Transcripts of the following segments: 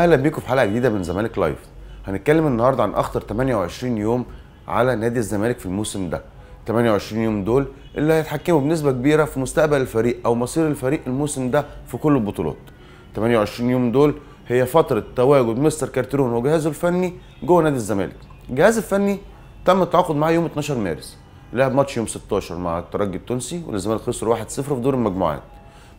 اهلا بيكم في حلقه جديده من زمالك لايف هنتكلم النهارده عن اخطر 28 يوم على نادي الزمالك في الموسم ده 28 يوم دول اللي هيتحكموا بنسبه كبيره في مستقبل الفريق او مصير الفريق الموسم ده في كل البطولات 28 يوم دول هي فتره تواجد مستر كارتيرون وجهازه الفني جوه نادي الزمالك الجهاز الفني تم التعاقد معاه يوم 12 مارس لعب ماتش يوم 16 مع الترجي التونسي والزمالك خسر 1-0 في دور المجموعات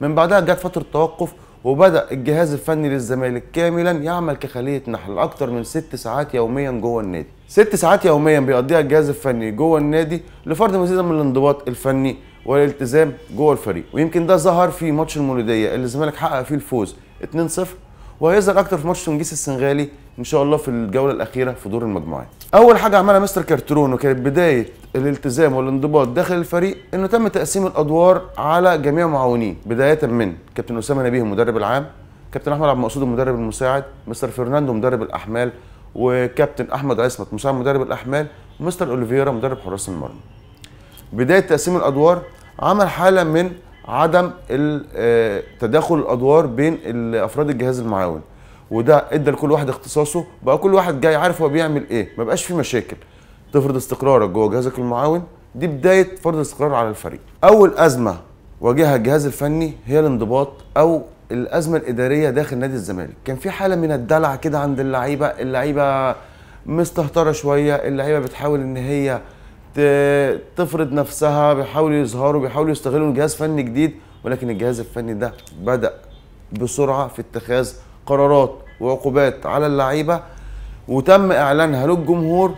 من بعدها جت فتره توقف وبدا الجهاز الفني للزمالك كاملا يعمل كخليه نحل اكتر من ست ساعات يوميا جوه النادي ست ساعات يوميا بيقضيها الجهاز الفني جوه النادي لفرض مزيد من الانضباط الفني والالتزام جوه الفريق ويمكن ده ظهر في ماتش المولوديه اللي الزمالك حقق فيه الفوز 2-0 وهيظهر اكتر في ماتش تونجيس السنغالي ان شاء الله في الجوله الاخيره في دور المجموعات اول حاجه عملها مستر كارترون وكانت بدايه الالتزام والانضباط داخل الفريق انه تم تقسيم الادوار على جميع معاونين بدايه من كابتن اسامه نبيه المدرب العام كابتن احمد عبد المقصود المدرب المساعد مستر فرناندو مدرب الاحمال وكابتن احمد عصمت مساعد مدرب الاحمال ومستر اوليفيرا مدرب حراس المرمى بدايه تقسيم الادوار عمل حاله من عدم آه، تداخل الادوار بين افراد الجهاز المعاون وده ادى لكل واحد اختصاصه بقى كل واحد جاي عارف هو بيعمل ايه ما بقاش في مشاكل تفرض استقرارك جوه جهازك المعاون دي بدايه فرض استقرار على الفريق اول ازمه واجهها الجهاز الفني هي الانضباط او الازمه الاداريه داخل نادي الزمالك كان في حاله من الدلع كده عند اللعيبه اللعيبه مستهتره شويه اللعيبه بتحاول ان هي تفرض نفسها بيحاولوا يظهروا بيحاولوا يستغلوا جهاز فني جديد ولكن الجهاز الفني ده بدا بسرعه في اتخاذ قرارات وعقوبات على اللعيبه وتم اعلانها للجمهور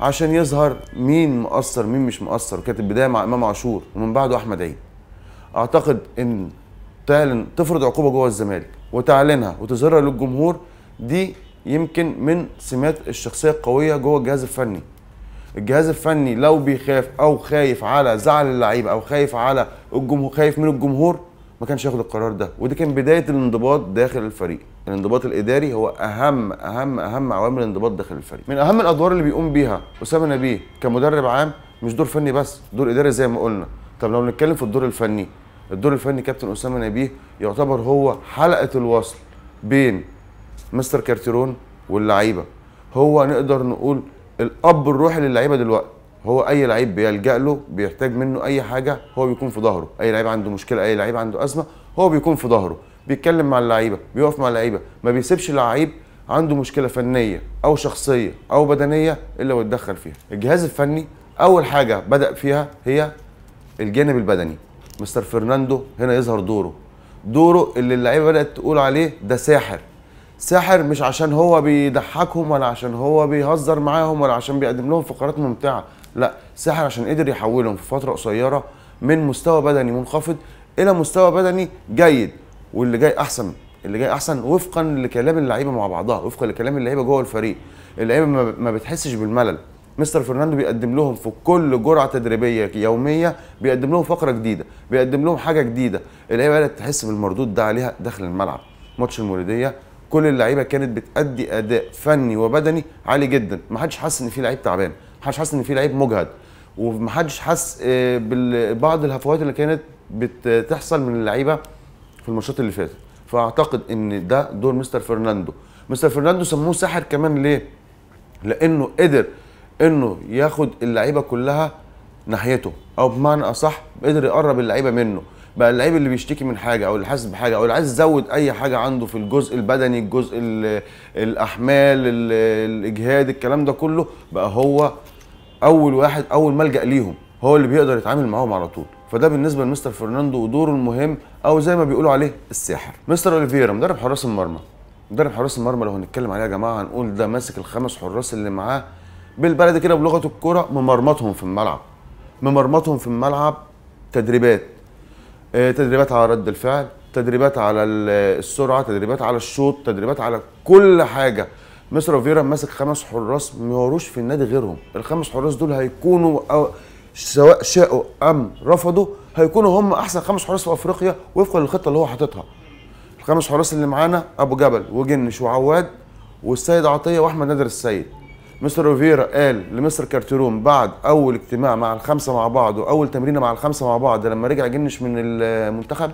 عشان يظهر مين مقصر مين مش مقصر كانت البدايه مع امام عاشور ومن بعده احمد عيد اعتقد ان تعلن تفرض عقوبه جوه الزمالك وتعلنها وتظهرها للجمهور دي يمكن من سمات الشخصيه القويه جوه الجهاز الفني الجهاز الفني لو بيخاف او خايف على زعل اللعيبه او خايف على الجمهور خايف من الجمهور ما كانش ياخد القرار ده ودي كان بدايه الانضباط داخل الفريق الانضباط الاداري هو اهم اهم اهم عوامل الانضباط داخل الفريق من اهم الادوار اللي بيقوم بيها اسامه نبيه كمدرب عام مش دور فني بس دور اداري زي ما قلنا طب لو نتكلم في الدور الفني الدور الفني كابتن اسامه نبيه يعتبر هو حلقه الوصل بين مستر كارتيرون واللعيبه هو نقدر نقول الاب الروحي للعيبه دلوقتي هو اي لعيب بيلجا له بيحتاج منه اي حاجه هو بيكون في ظهره اي لعيب عنده مشكله اي لعيب عنده ازمه هو بيكون في ظهره بيتكلم مع اللعيبه بيقف مع اللعيبه ما بيسيبش لعيب عنده مشكله فنيه او شخصيه او بدنيه الا ويتدخل فيها الجهاز الفني اول حاجه بدا فيها هي الجانب البدني مستر فرناندو هنا يظهر دوره دوره اللي اللعيبه بدات تقول عليه ده ساحر ساحر مش عشان هو بيضحكهم ولا عشان هو بيهزر معاهم ولا عشان بيقدم لهم فقرات ممتعه لا ساحر عشان قدر يحولهم في فتره قصيره من مستوى بدني منخفض الى مستوى بدني جيد واللي جاي احسن اللي جاي احسن وفقا لكلام اللعيبه مع بعضها وفقا لكلام اللعيبه جوه الفريق اللعيبه ما بتحسش بالملل مستر فرناندو بيقدم لهم في كل جرعه تدريبيه يوميه بيقدم لهم فقره جديده بيقدم لهم حاجه جديده اللعيبه بدات تحس بالمردود ده عليها داخل الملعب ماتش المولوديه كل اللعيبه كانت بتأدي اداء فني وبدني عالي جدا ما حدش حس ان في لعيب تعبان ما حدش حس ان في لعيب مجهد وما حدش حس آه، ببعض الهفوات اللي كانت بتحصل من اللعيبه في الماتشات اللي فاتت فاعتقد ان ده دور مستر فرناندو مستر فرناندو سموه ساحر كمان ليه لانه قدر انه ياخد اللعيبه كلها ناحيته او بمعنى اصح قدر يقرب اللعيبه منه بقى اللعيب اللي بيشتكي من حاجه او اللي حاسس بحاجه او اللي عايز يزود اي حاجه عنده في الجزء البدني الجزء الاحمال الاجهاد الكلام ده كله بقى هو اول واحد اول ملجا ليهم هو اللي بيقدر يتعامل معاهم على طول فده بالنسبه لمستر فرناندو ودوره المهم او زي ما بيقولوا عليه الساحر مستر اوليفيرا مدرب حراس المرمى مدرب حراس المرمى لو هنتكلم عليه يا جماعه هنقول ده ماسك الخمس حراس اللي معاه بالبلد كده بلغه الكوره ممرمطهم في الملعب ممرمطهم في الملعب تدريبات آه، تدريبات على رد الفعل تدريبات على السرعه تدريبات على الشوط تدريبات على كل حاجه مستر اوليفيرا ماسك خمس حراس ما وروش في النادي غيرهم الخمس حراس دول هيكونوا سواء شاءوا ام رفضوا هيكونوا هم احسن خمس حراس في افريقيا وفقا للخطه اللي هو حاططها الخمس حراس اللي معانا ابو جبل وجنش وعواد والسيد عطيه واحمد نادر السيد مستر اوفيرا قال لمستر كارتيرون بعد اول اجتماع مع الخمسه مع بعض واول تمرينه مع الخمسه مع بعض لما رجع جنش من المنتخب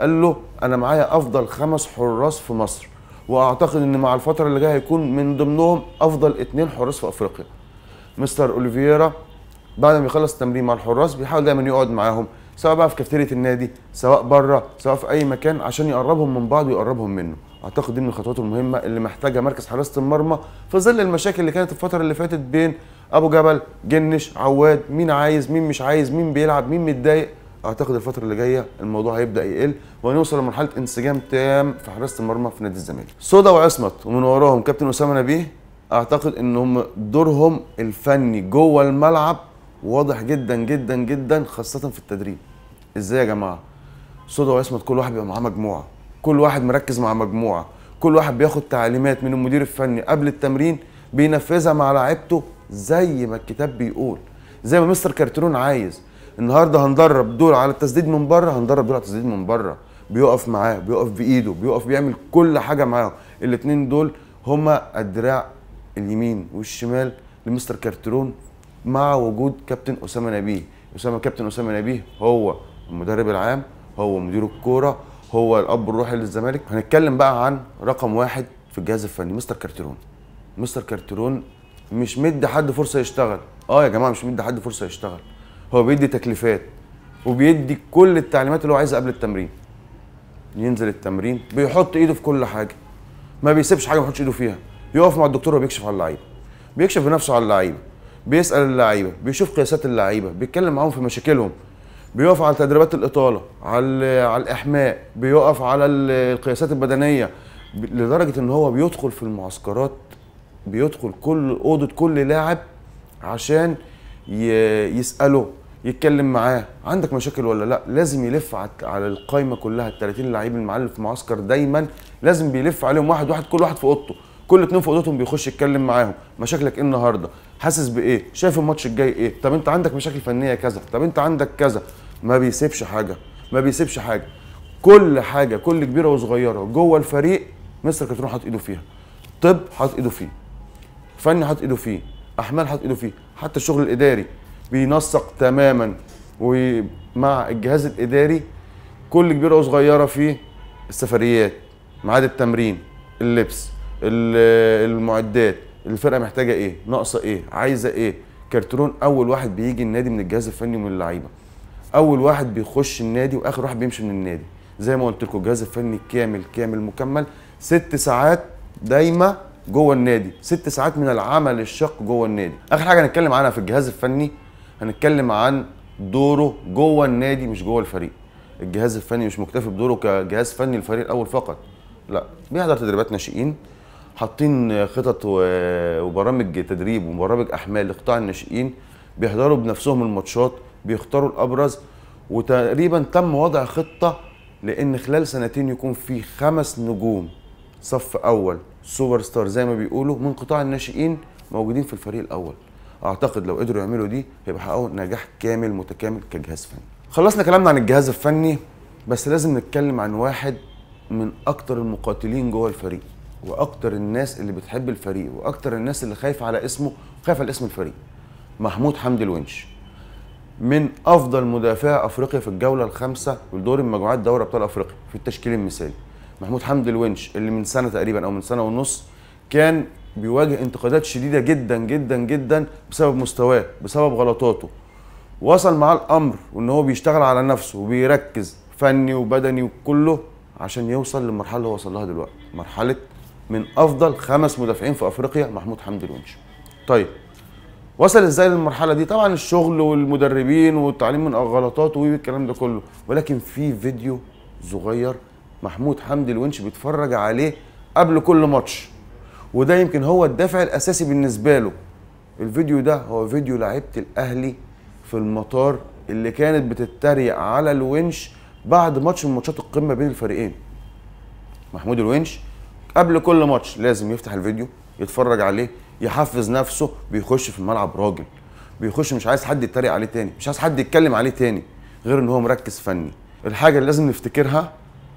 قال له انا معايا افضل خمس حراس في مصر واعتقد ان مع الفتره اللي جايه هيكون من ضمنهم افضل اثنين حراس في افريقيا مستر اوليفيرا بعد ما بيخلص التمرين مع الحراس بيحاول دايما يقعد معاهم سواء بقى في كافتيريا النادي سواء بره سواء في اي مكان عشان يقربهم من بعض ويقربهم منه اعتقد دي من الخطوات المهمه اللي محتاجها مركز حراسه المرمى في ظل المشاكل اللي كانت الفتره اللي فاتت بين ابو جبل جنش عواد مين عايز مين مش عايز مين بيلعب مين متضايق اعتقد الفتره اللي جايه الموضوع هيبدا يقل ونوصل لمرحله انسجام تام في حراسه المرمى في نادي الزمالك صودا وعصمت ومن وراهم كابتن اسامه نبيه اعتقد ان هم دورهم الفني جوه الملعب واضح جدا جدا جدا خاصه في التدريب ازاي يا جماعه صدى واسمد كل واحد بيبقى معاه مجموعه كل واحد مركز مع مجموعه كل واحد بياخد تعليمات من المدير الفني قبل التمرين بينفذها مع لعيبته زي ما الكتاب بيقول زي ما مستر كارترون عايز النهارده هندرب دول على التسديد من بره هندرب دول على التسديد من بره بيقف معاه بيقف بايده بيقف بيعمل كل حاجه معاهم الاتنين دول هما الدراع اليمين والشمال لمستر كارترون مع وجود كابتن اسامه نبيه اسامه كابتن اسامه نبيه هو المدرب العام هو مدير الكوره هو الاب الروحي للزمالك هنتكلم بقى عن رقم واحد في الجهاز الفني مستر كارتيرون مستر كارتيرون مش مدي حد فرصه يشتغل اه يا جماعه مش مدي حد فرصه يشتغل هو بيدي تكليفات وبيدي كل التعليمات اللي هو عايزها قبل التمرين ينزل التمرين بيحط ايده في كل حاجه ما بيسيبش حاجه ما يحطش ايده فيها يقف مع الدكتور وبيكشف على اللعيبه بيكشف بنفسه على اللعيبه بيسال اللعيبه بيشوف قياسات اللعيبه بيتكلم معاهم في مشاكلهم بيقف على تدريبات الاطاله على على الاحماء بيقف على القياسات البدنيه لدرجه ان هو بيدخل في المعسكرات بيدخل كل اوضه كل لاعب عشان يساله يتكلم معاه عندك مشاكل ولا لا لازم يلف على القايمه كلها ال 30 لعيب المعلم في المعسكر دايما لازم بيلف عليهم واحد واحد كل واحد في اوضته كل اتنين في اوضتهم بيخش يتكلم معاهم مشاكلك ايه النهارده حاسس بايه شايف الماتش الجاي ايه طب انت عندك مشاكل فنيه كذا طب انت عندك كذا ما بيسيبش حاجه ما بيسيبش حاجه كل حاجه كل كبيره وصغيره جوه الفريق مستر كاترون حاطط ايده فيها طب حاطط ايده فيه فني حاطط ايده فيه احمال حاطط ايده فيه حتى الشغل الاداري بينسق تماما ومع الجهاز الاداري كل كبيره وصغيره فيه السفريات ميعاد التمرين اللبس المعدات الفرقه محتاجه ايه ناقصه ايه عايزه ايه كارترون اول واحد بيجي النادي من الجهاز الفني ومن اللعيبه اول واحد بيخش النادي واخر واحد بيمشي من النادي زي ما قلت لكم الجهاز الفني كامل كامل مكمل ست ساعات دايمه جوه النادي ست ساعات من العمل الشاق جوه النادي اخر حاجه هنتكلم عنها في الجهاز الفني هنتكلم عن دوره جوه النادي مش جوه الفريق الجهاز الفني مش مكتفي بدوره كجهاز فني الفريق الاول فقط لا بيحضر تدريبات ناشئين حاطين خطط وبرامج تدريب وبرامج احمال لقطاع الناشئين بيحضروا بنفسهم الماتشات بيختاروا الابرز وتقريبا تم وضع خطه لان خلال سنتين يكون في خمس نجوم صف اول سوبر ستار زي ما بيقولوا من قطاع الناشئين موجودين في الفريق الاول اعتقد لو قدروا يعملوا دي هيبقى حققوا نجاح كامل متكامل كجهاز فني خلصنا كلامنا عن الجهاز الفني بس لازم نتكلم عن واحد من اكتر المقاتلين جوه الفريق واكتر الناس اللي بتحب الفريق واكتر الناس اللي خايفه على اسمه خايفه على اسم الفريق محمود حمدي الونش من افضل مدافع افريقيا في الجوله الخامسه لدور المجموعات دوري ابطال افريقيا في التشكيل المثالي محمود حمدي الونش اللي من سنه تقريبا او من سنه ونص كان بيواجه انتقادات شديده جدا جدا جدا بسبب مستواه بسبب غلطاته وصل معاه الامر وان هو بيشتغل على نفسه وبيركز فني وبدني وكله عشان يوصل للمرحله اللي هو وصل لها دلوقتي مرحله من افضل خمس مدافعين في افريقيا محمود حمدي الونش طيب وصل ازاي للمرحله دي طبعا الشغل والمدربين والتعليم من غلطات والكلام ده كله ولكن في فيديو صغير محمود حمدي الونش بيتفرج عليه قبل كل ماتش وده يمكن هو الدافع الاساسي بالنسبه له الفيديو ده هو فيديو لعيبه الاهلي في المطار اللي كانت بتتريق على الونش بعد ماتش من ماتشات القمه بين الفريقين محمود الونش قبل كل ماتش لازم يفتح الفيديو يتفرج عليه يحفز نفسه بيخش في الملعب راجل بيخش مش عايز حد يتريق عليه تاني مش عايز حد يتكلم عليه تاني غير ان هو مركز فني الحاجه اللي لازم نفتكرها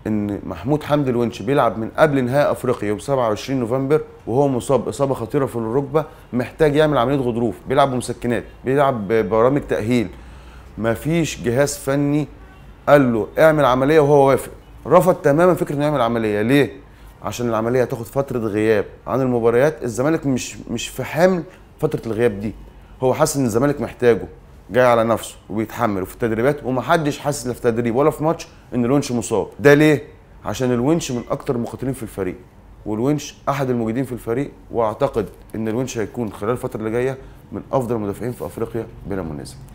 ان محمود حمد الونش بيلعب من قبل نهائي افريقيا يوم 27 نوفمبر وهو مصاب اصابه خطيره في الركبه محتاج يعمل عمليه غضروف بيلعب بمسكنات بيلعب ببرامج تاهيل مفيش جهاز فني قال له اعمل عمليه وهو وافق رفض تماما فكره انه يعمل عمليه ليه عشان العمليه هتاخد فتره غياب عن المباريات الزمالك مش مش في حمل فتره الغياب دي هو حاسس ان الزمالك محتاجه جاي على نفسه وبيتحمل وفي التدريبات ومحدش حاسس لا في تدريب ولا في ماتش ان الونش مصاب ده ليه عشان الونش من اكتر المقاتلين في الفريق والونش احد المجيدين في الفريق واعتقد ان الونش هيكون خلال الفتره اللي جايه من افضل المدافعين في افريقيا بلا منازع